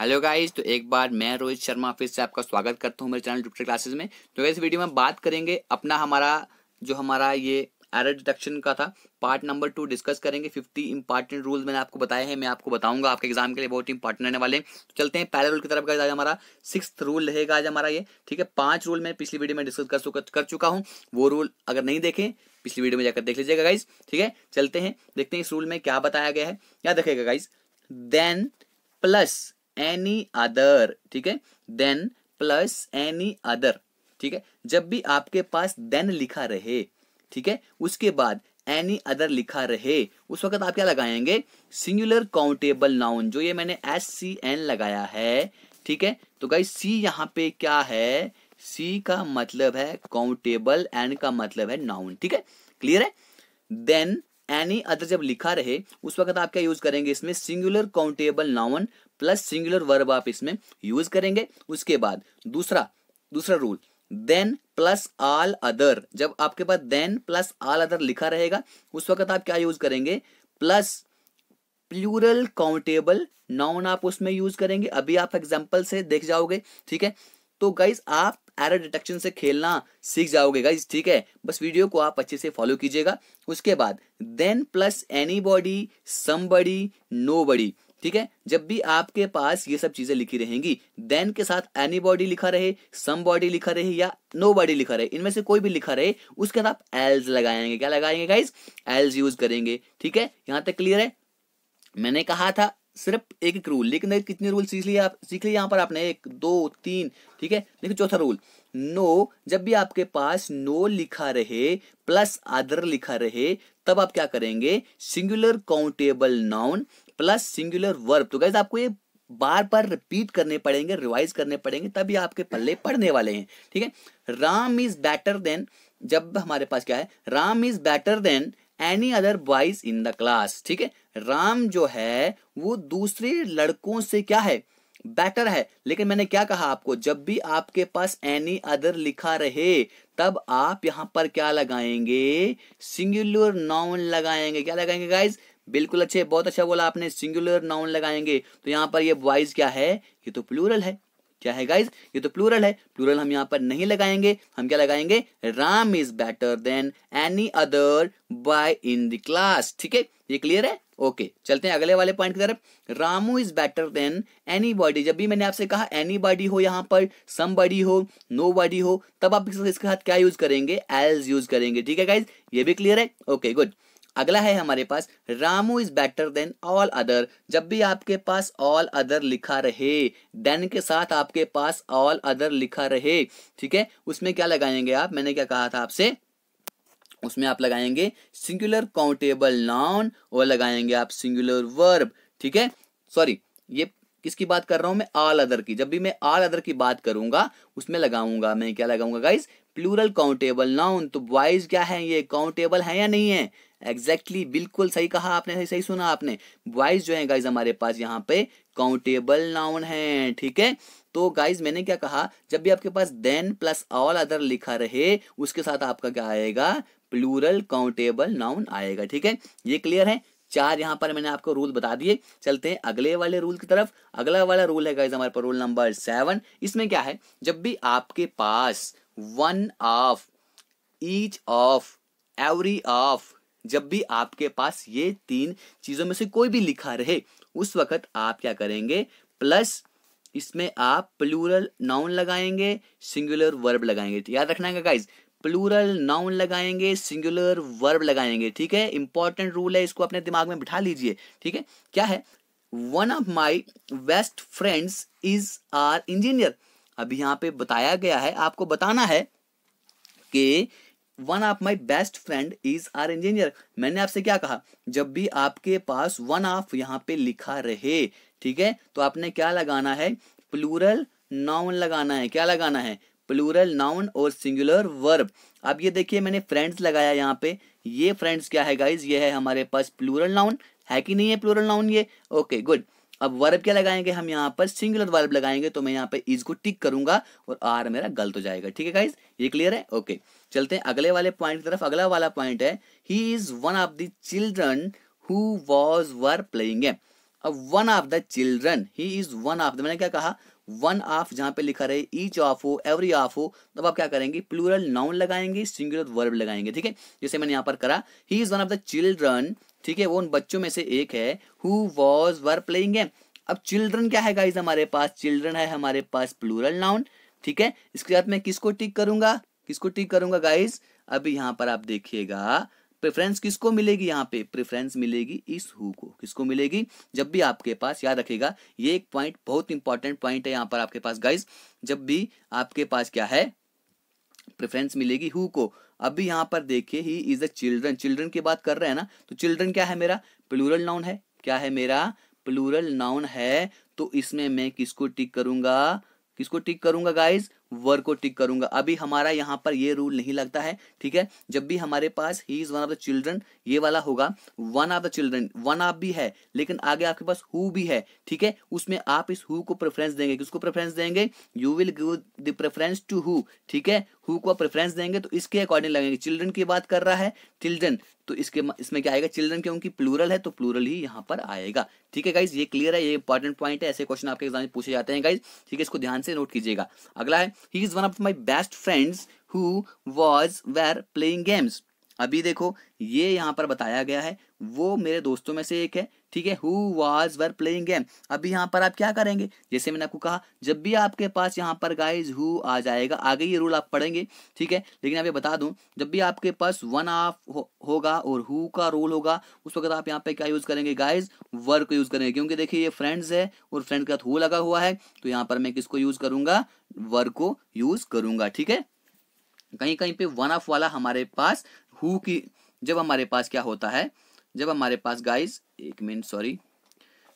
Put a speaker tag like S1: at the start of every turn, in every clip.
S1: hello guys तो एक बार मैं रोहित शर्मा फिर से आपका स्वागत करता हूं मेरे चैनल जुपिटर क्लासेस में तो इस वीडियो में बात करेंगे अपना हमारा जो हमारा ये एरर डिटेक्शन का था पार्ट नंबर टू डिस्कस करेंगे फिफ्टी इंपॉर्टेंट रूल मैंने आपको बताए हैं मैं आपको बताऊंगा आपके एग्जाम के लिए बहुत इंपॉर्टेंट रहने वाले हैं तो चलते हैं पहले रूल की तरफ का आज हमारा सिक्स रूल रहेगा आज हमारा ये ठीक है पांच रूल मैं पिछली वीडियो में डिस्कस कर, कर चुका हूँ वो रूल अगर नहीं देखें पिछली वीडियो में जाकर देख लीजिएगा गाइज ठीक है चलते हैं देखते हैं इस रूल में क्या बताया गया है याद देखेगा guys then plus any other ठीक है देन प्लस एनी अदर ठीक है जब भी आपके पास देन लिखा रहे ठीक है उसके बाद एनी अदर लिखा रहे उस वक्त आप क्या लगाएंगे सिंगुलर काउंटेबल नाउन जो ये मैंने एस सी एन लगाया है ठीक है तो गाई सी यहाँ पे क्या है सी का मतलब है काउंटेबल एन का मतलब है नाउन ठीक है क्लियर है देन एनी अदर जब लिखा रहे उस वक्त आप क्या यूज करेंगे इसमें singular countable noun plus singular verb आप इसमें यूज करेंगे उसके बाद दूसरा दूसरा rule then plus all other जब आपके पास देन प्लस आल अदर लिखा रहेगा उस वक्त आप क्या यूज करेंगे प्लस प्लूरल काउंटेबल नाउन आप उसमें यूज करेंगे अभी आप एग्जाम्पल से देख जाओगे ठीक है तो गाइज आप एरर डिटेक्शन से खेलना सीख जाओगे गाइज ठीक है बस वीडियो को आप अच्छे से फॉलो कीजिएगा उसके बाद then plus anybody somebody no बड़ी ठीक है जब भी आपके पास ये सब चीजें लिखी रहेंगी देन के साथ एनी बॉडी लिखा रहे सम बॉडी लिखा रहे या नो बॉडी लिखा रहे इनमें से कोई भी लिखा रहे उसके साथ एल्स लगाएंगे क्या लगाएंगे गाइज एल्स यूज करेंगे ठीक है यहां तक क्लियर है मैंने कहा था सिर्फ एक एक रूल लेकिन कितने रूल सीख लिए आप सीख लिए यहाँ पर आपने एक दो तीन ठीक है देखिए चौथा रूल नो जब भी आपके पास नो लिखा रहे प्लस अदर लिखा रहे तब आप क्या करेंगे singular countable noun plus singular verb तो गैस आपको ये बार बार रिपीट करने पड़ेंगे रिवाइज करने पड़ेंगे तभी आपके पल्ले पड़ने वाले हैं ठीक है राम इज बेटर देन जब हमारे पास क्या है Ram is better than any other boys in the class ठीक है राम जो है वो दूसरे लड़कों से क्या है बेटर है लेकिन मैंने क्या कहा आपको जब भी आपके पास एनी अदर लिखा रहे तब आप यहां पर क्या लगाएंगे सिंगुलर नाउन लगाएंगे क्या लगाएंगे गाइज बिल्कुल अच्छे बहुत अच्छा बोला आपने सिंगुलर नाउन लगाएंगे तो यहाँ पर ये वाइज क्या है ये तो प्लूरल है क्या है गाइज ये तो प्लूरल है प्लूरल हम यहाँ पर नहीं लगाएंगे हम क्या लगाएंगे Ram is better than any other boy in the class ठीक है ये क्लियर है ओके चलते हैं अगले वाले पॉइंट की तरफ Ramu is better than anybody जब भी मैंने आपसे कहा एनी बॉडी हो यहाँ पर सम बॉडी हो नो बॉडी हो तब आप इसके साथ क्या यूज करेंगे एल्स यूज करेंगे ठीक है गाइज ये भी क्लियर है ओके okay, गुड अगला है हमारे पास Ramu is better than all other जब भी आपके पास ऑल अदर लिखा रहे देन के साथ आपके पास ऑल अदर लिखा रहे ठीक है उसमें क्या लगाएंगे आप मैंने क्या कहा था आपसे उसमें आप लगाएंगे सिंगुलर काउंटेबल नाउन और लगाएंगे आप सिंगुलर वर्ब ठीक है सॉरी ये किसकी बात कर रहा हूं मैं आल अदर की जब भी मैं आल अदर की बात करूंगा उसमें लगाऊंगा मैं क्या लगाऊंगा गाइज प्लूरल काउंटेबल नाउन तो बॉयज क्या है ये काउंटेबल है या नहीं है एग्जैक्टली exactly, बिल्कुल सही कहा आपने सही सही सुना आपने बॉयज जो है गाइज हमारे पास यहाँ पे काउंटेबल नाउन है ठीक है तो गाइज मैंने क्या कहा जब भी आपके पास देन प्लस ऑल अदर लिखा रहे उसके साथ आपका क्या आएगा प्लूरल काउंटेबल नाउन आएगा ठीक है ये क्लियर है चार यहाँ पर मैंने आपको रूल बता दिए चलते हैं अगले वाले रूल की तरफ अगला वाला रूल है गाइज हमारे पर रूल नंबर सेवन इसमें क्या है जब भी आपके पास one of each of every of जब भी आपके पास ये तीन चीज़ों में से कोई भी लिखा रहे उस वक्त आप क्या करेंगे प्लस इसमें आप प्लूरल नाउन लगाएंगे सिंगुलर वर्ब लगाएंगे याद रखना है गाइज प्लूरल नाउन लगाएंगे सिंगुलर वर्ब लगाएंगे ठीक है इंपॉर्टेंट रूल है इसको अपने दिमाग में बिठा लीजिए ठीक है क्या है one of my best friends is are engineer अभी यहाँ पे बताया गया है आपको बताना है कि one of my best friend is are engineer मैंने आपसे क्या कहा जब भी आपके पास वन ऑफ यहाँ पे लिखा रहे ठीक है तो आपने क्या लगाना है प्लूरल नाउन लगाना है क्या लगाना है प्लूरल नाउन और सिंगुलर वर्ब अब ये देखिए मैंने फ्रेंड्स लगाया यहाँ पे ये फ्रेंड्स क्या है गाइज ये है हमारे पास प्लूरल नाउन है कि नहीं है प्लूरल नाउन ये ओके गुड अब वर्ब क्या लगाएंगे हम यहाँ पर सिंगुलर वर्ब लगाएंगे तो मैं यहाँ पे इसको टिक करूंगा और आर मेरा गलत हो जाएगा ठीक है गाइज ये क्लियर है ओके चलते हैं अगले वाले पॉइंट की तरफ अगला वाला पॉइंट है he is one of the children who was were playing अब one of the children he is one of the मैंने क्या कहा वन ऑफ जहां पे लिखा रहे ईच ऑफ हो एवरी ऑफ हो तब आप क्या करेंगे प्लूरल नाउन लगाएंगे सिंगुलर वर्ब लगाएंगे ठीक है जैसे मैंने यहाँ पर करा he is one of the children ठीक है वो उन बच्चों में से एक है हु वॉज वर प्लेइंग है अब चिल्ड्रन क्या है गाइज हमारे पास चिल्ड्रन है हमारे पास प्लूरल नाउन ठीक है इसके साथ मैं किसको टिक करूंगा किसको टिक करूंगा गाइज अभी यहाँ पर आप देखिएगा प्रेफरेंस किसको मिलेगी यहाँ पे प्रेफरेंस मिलेगी इस हु को किसको मिलेगी जब भी आपके पास याद रखेगा ये एक पॉइंट बहुत इंपॉर्टेंट पॉइंट है यहाँ पर आपके पास गाइज जब भी आपके पास क्या है प्रेफरेंस मिलेगी हु को अभी यहाँ पर देखिए he is a children children की बात कर रहे हैं ना तो चिल्ड्रन क्या है मेरा प्लूरल नाउन है क्या है मेरा प्लूरल नाउन है तो इसमें मैं किसको टिक करूंगा किसको टिक करूंगा गाइज वर्ग को टिक करूंगा अभी हमारा यहाँ पर ये रूल नहीं लगता है ठीक है जब भी हमारे पास he is one of the children ये वाला होगा one of the children one of भी है लेकिन आगे आपके पास हु भी है ठीक है उसमें आप इस हु को प्रेफरेंस देंगे किसको प्रेफरेंस देंगे you will give the preference to who ठीक है हु को प्रेफरेंस देंगे तो इसके अकॉर्डिंग लगेंगे चिल्ड्रन की बात कर रहा है चिल्ड्रन तो इसके इसमें क्या आएगा चिल्ड्रन क्योंकि प्लूरल है तो प्लूरल ही यहाँ पर आएगा ठीक है गाइज ये क्लियर है ये इंपॉर्टेंट पॉइंट है ऐसे क्वेश्चन आपके एग्जाम में पूछे जाते हैं गाइज ठीक है इसको ध्यान से नोट कीजिएगा अगला है he is one of my best friends who was were playing games अभी देखो ये यहाँ पर बताया गया है वो मेरे दोस्तों में से एक है ठीक है who was were playing game अभी यहाँ पर आप क्या करेंगे जैसे मैंने आपको कहा जब भी आपके पास यहाँ पर गाइज हु आ जाएगा आगे ये रूल आप पढ़ेंगे ठीक है लेकिन आप ये बता दूँ जब भी आपके पास वन ऑफ हो, होगा और हु का रूल होगा उस वक्त आप यहाँ पर क्या यूज करेंगे गाइज वर को यूज करेंगे क्योंकि देखिए ये फ्रेंड्स है और फ्रेंड के साथ हु लगा हुआ है तो यहाँ पर मैं किसको यूज करूंगा वर को यूज करूंगा ठीक है कहीं कहीं पे वन ऑफ वाला हमारे पास हु की जब हमारे पास क्या होता है जब हमारे पास गाइज एक मिनट सॉरी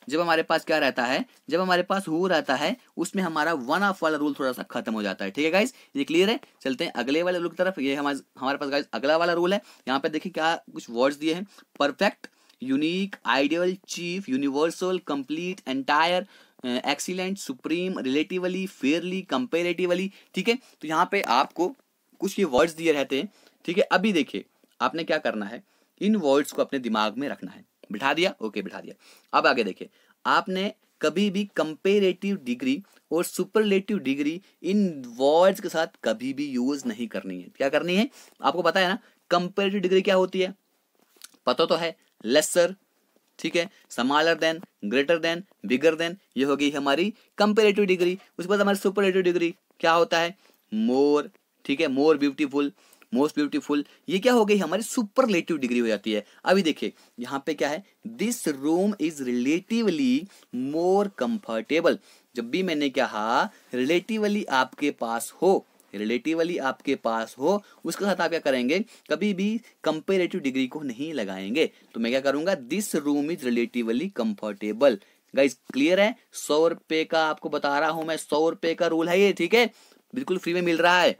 S1: जब हमारे पास क्या रहता है जब हमारे पास हु रहता है उसमें हमारा वन ऑफ वाला रूल थोड़ा सा खत्म हो जाता है ठीक है गाइज ये क्लियर है चलते हैं अगले वाले रूल की तरफ ये हमारे हमारे पास गाइज अगला वाला रूल है यहाँ पे देखिए क्या कुछ वर्ड्स दिए हैं perfect unique ideal chief universal complete entire excellent supreme relatively fairly comparatively ठीक है तो यहाँ पे आपको कुछ ये वर्ड्स दिए रहते हैं ठीक है अभी देखिए आपने क्या करना है इन वर्ड्स को अपने दिमाग में रखना है बिठा दिया ओके बिठा दिया अब आगे देखिए आपने कभी भी कंपेरेटिव डिग्री और सुपरलेटिव डिग्री इन वर्ड्स के साथ कभी भी यूज नहीं करनी है क्या करनी है आपको पता है ना कंपेरेटिव डिग्री क्या होती है पता तो है लेसर ठीक है smaller than greater than bigger than ये होगी हमारी कंपेरेटिव डिग्री उसके बाद हमारी सुपरलेटिव डिग्री क्या होता है मोर ठीक है मोर ब्यूटीफुल मोस्ट ब्यूटीफुल ये क्या हो गई हमारी सुपरलेटिव डिग्री हो जाती है अभी देखिए यहाँ पे क्या है this room is relatively more comfortable जब भी मैंने कहा रिलेटिवली आपके पास हो रिलेटिवली आपके पास हो उसके साथ आप क्या करेंगे कभी भी कंपेरेटिव डिग्री को नहीं लगाएंगे तो मैं क्या करूंगा this room is relatively comfortable guys clear है सौ रुपए का आपको बता रहा हूं मैं सौ रुपए का रूल है ये ठीक है बिल्कुल फ्री में मिल रहा है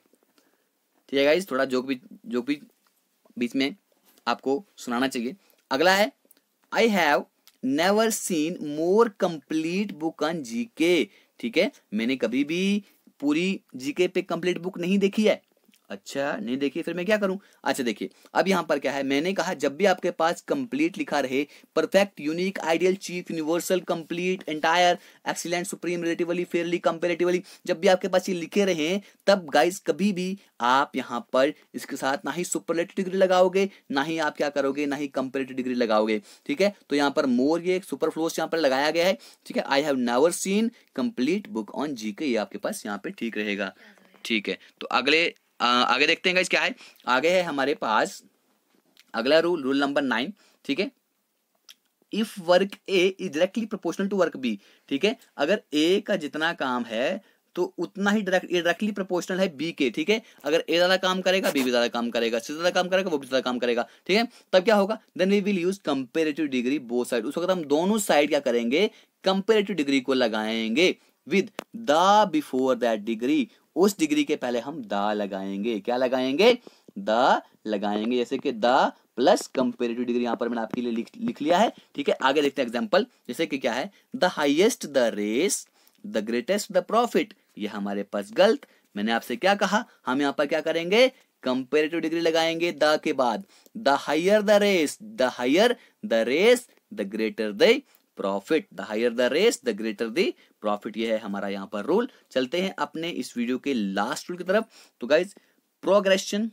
S1: ठीक है गाइज थोड़ा जोक भी जोक भी बीच में आपको सुनाना चाहिए अगला है I have never seen more complete book on GK ठीक है मैंने कभी भी पूरी जीके पे कंप्लीट बुक नहीं देखी है अच्छा नहीं देखिए फिर मैं क्या करूं अच्छा देखिए अब यहां पर क्या है मैंने कहा जब भी आपके पास कंप्लीट लिखा रहे perfect unique ideal chief universal complete entire excellent supreme relatively fairly comparatively जब भी आपके पास ये लिखे रहे तब गाइस कभी भी आप यहां पर इसके साथ ना ही सुपरलेटिव डिग्री लगाओगे ना ही आप क्या करोगे ना ही कंपेरेटिव डिग्री लगाओगे ठीक है तो यहां पर मोर ये सुपर फ्लोस यहां पर लगाया गया है ठीक है I have never seen complete book on GK ये आपके पास यहां पे ठीक रहेगा ठीक है तो अगले आगे देखते हैं क्या है आगे है हमारे पास अगला रूल रूल नंबर नाइन ठीक है if work A is directly proportional to work B ठीक है अगर ए का जितना काम है तो उतना ही डायरेक्ट डायरेक्टली प्रोपोर्शनल है बी के ठीक है अगर ए ज्यादा काम करेगा बी भी ज्यादा काम करेगा सी ज्यादा काम करेगा वो भी ज्यादा काम करेगा ठीक है तब क्या होगा then we will use comparative degree both side उस वक्त हम दोनों साइड क्या करेंगे कंपेरेटिव डिग्री को लगाएंगे with the before that degree उस डिग्री के पहले हम द लगाएंगे क्या लगाएंगे द लगाएंगे जैसे कि द प्लस कंपेरेटिव डिग्री यहां पर मैंने आपके लिए लिख, लिख लिया है ठीक है आगे देखते हैं एग्जाम्पल जैसे कि क्या है the highest the race the greatest the profit ये हमारे पास गलत मैंने आपसे क्या कहा हम यहाँ पर क्या करेंगे कंपेरेटिव डिग्री लगाएंगे द के बाद the higher the race the higher the race the greater the profit the higher the race the greater the profit ये है हमारा यहाँ पर रूल चलते हैं अपने इस वीडियो के लास्ट रूल की तरफ तो गाइज प्रोग्रेशन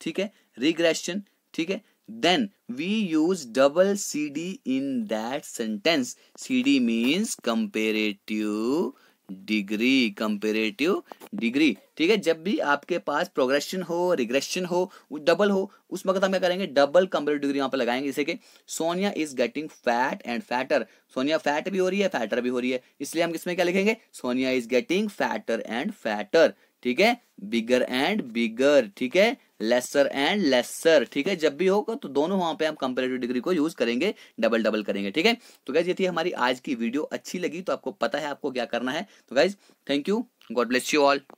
S1: ठीक है रिग्रेशन ठीक है then we use double C D in that sentence C D means comparative degree comparative degree ठीक है जब भी आपके पास प्रोग्रेशन हो रिग्रेशन हो डबल हो उस वक्त हम क्या करेंगे डबल कंपेरेटिव डिग्री वहां पर लगाएंगे जैसे कि Sonia is getting fat and fatter Sonia fat भी हो रही है फैटर भी हो रही है इसलिए हम इसमें क्या लिखेंगे Sonia is getting fatter and fatter ठीक है बिगर एंड बिगर ठीक है लेसर एंड लेसर ठीक है जब भी होगा तो दोनों वहां पे हम कंपेरेटिव डिग्री को यूज करेंगे डबल डबल करेंगे ठीक है तो गाइज ये थी हमारी आज की वीडियो अच्छी लगी तो आपको पता है आपको क्या करना है तो guys thank you God bless you all